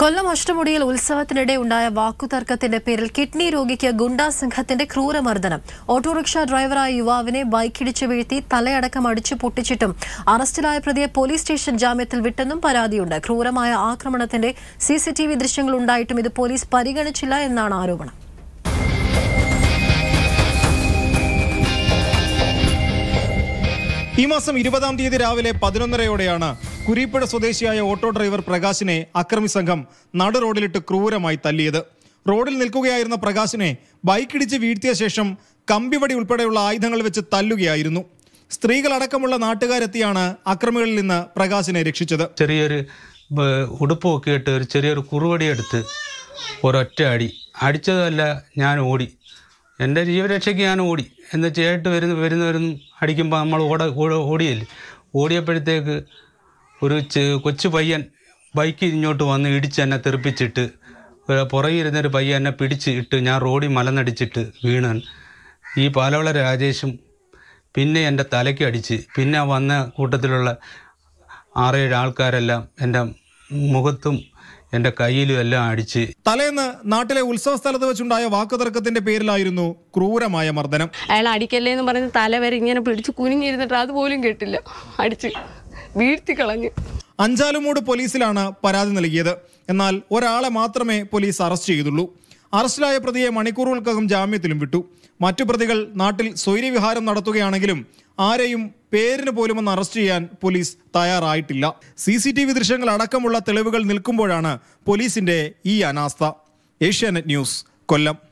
കൊല്ലം അഷ്ടമുടിയിൽ ഉത്സവത്തിനിടെ ഉണ്ടായ വാക്കുതർക്കത്തിന്റെ പേരിൽ കിഡ്നി രോഗിക്ക് ഗുണ്ടാ സംഘത്തിന്റെ ക്രൂരമർദ്ദനം ഓട്ടോറിക്ഷ ഡ്രൈവറായ യുവാവിനെ ബൈക്കിടിച്ചു വീഴ്ത്തി തലയടക്കം അടിച്ചു പൊട്ടിച്ചിട്ടും അറസ്റ്റിലായ പ്രതിയെ പോലീസ് സ്റ്റേഷൻ ജാമ്യത്തിൽ വിട്ടെന്നും പരാതിയുണ്ട് ക്രൂരമായ ആക്രമണത്തിന്റെ സിസിടിവി ദൃശ്യങ്ങൾ ഉണ്ടായിട്ടും ഇത് പോലീസ് പരിഗണിച്ചില്ല എന്നാണ് ആരോപണം ഈ മാസം ഇരുപതാം തീയതി രാവിലെ പതിനൊന്നരയോടെയാണ് കുരീപ്പുഴ സ്വദേശിയായ ഓട്ടോ ഡ്രൈവർ പ്രകാശിനെ അക്രമി സംഘം നടു റോഡിലിട്ട് ക്രൂരമായി തല്ലിയത് റോഡിൽ നിൽക്കുകയായിരുന്ന പ്രകാശിനെ ബൈക്കിടിച്ച് വീഴ്ത്തിയ ശേഷം കമ്പിവടി ഉൾപ്പെടെയുള്ള ആയുധങ്ങൾ വെച്ച് തല്ലുകയായിരുന്നു സ്ത്രീകളടക്കമുള്ള നാട്ടുകാരെത്തിയാണ് അക്രമികളിൽ നിന്ന് പ്രകാശിനെ രക്ഷിച്ചത് ചെറിയൊരു ഉടുപ്പൊക്കെ ഇട്ട് ഒരു ചെറിയൊരു കുറുവടി എടുത്ത് ഒരൊറ്റ അടി അടിച്ചതല്ല ഞാൻ ഓടി എൻ്റെ ജീവരക്ഷയ്ക്ക് ഞാൻ ഓടി എന്ന് ചേട്ട് വരുന്ന വരുന്നവരും അടിക്കുമ്പോൾ നമ്മൾ ഓട ഓടിയല്ലേ ഓടിയപ്പോഴത്തേക്ക് ഒരു കൊച്ചു പയ്യൻ ബൈക്ക് ഇങ്ങോട്ട് വന്ന് ഇടിച്ച് എന്നെ തെറിപ്പിച്ചിട്ട് പുറകിരുന്നൊരു ഇരുന്നൊരു പയ്യൻ എന്നെ പിടിച്ച് ഇട്ട് ഞാൻ റോഡിൽ മലനടിച്ചിട്ട് വീണൻ ഈ പാലവള രാജേഷും പിന്നെ എൻ്റെ തലയ്ക്ക് അടിച്ച് പിന്നെ വന്ന കൂട്ടത്തിലുള്ള ആറേഴ് ആൾക്കാരെല്ലാം എൻ്റെ മുഖത്തും എൻ്റെ കയ്യിലും എല്ലാം അടിച്ച് തലേന്ന് നാട്ടിലെ ഉത്സവ സ്ഥലത്ത് വെച്ചുണ്ടായ വാക്കുതർക്കത്തിന്റെ പേരിലായിരുന്നു ക്രൂരമായ മർദ്ദനം അയാൾ അടിക്കല്ലേ എന്ന് പറഞ്ഞ് തല വരെ ഇങ്ങനെ പിടിച്ച് കുനിഞ്ഞിരുന്നിട്ട് അതുപോലും കേട്ടില്ല അടിച്ച് വീഴ്ത്തി കളഞ്ഞു അഞ്ചാലുമൂട് പോലീസിലാണ് പരാതി നൽകിയത് എന്നാൽ ഒരാളെ മാത്രമേ പോലീസ് അറസ്റ്റ് ചെയ്തുള്ളൂ അറസ്റ്റിലായ പ്രതിയെ മണിക്കൂറുകൾക്കകം ജാമ്യത്തിലും വിട്ടു മറ്റു പ്രതികൾ നാട്ടിൽ സ്വൈര്യവിഹാരം നടത്തുകയാണെങ്കിലും ആരെയും പേരിന് ഒന്ന് അറസ്റ്റ് ചെയ്യാൻ പോലീസ് തയ്യാറായിട്ടില്ല സി സി ടി വി ദൃശ്യങ്ങൾ അടക്കമുള്ള തെളിവുകൾ നിൽക്കുമ്പോഴാണ് പോലീസിന്റെ ഈ അനാസ്ഥ ഏഷ്യാനെറ്റ് ന്യൂസ് കൊല്ലം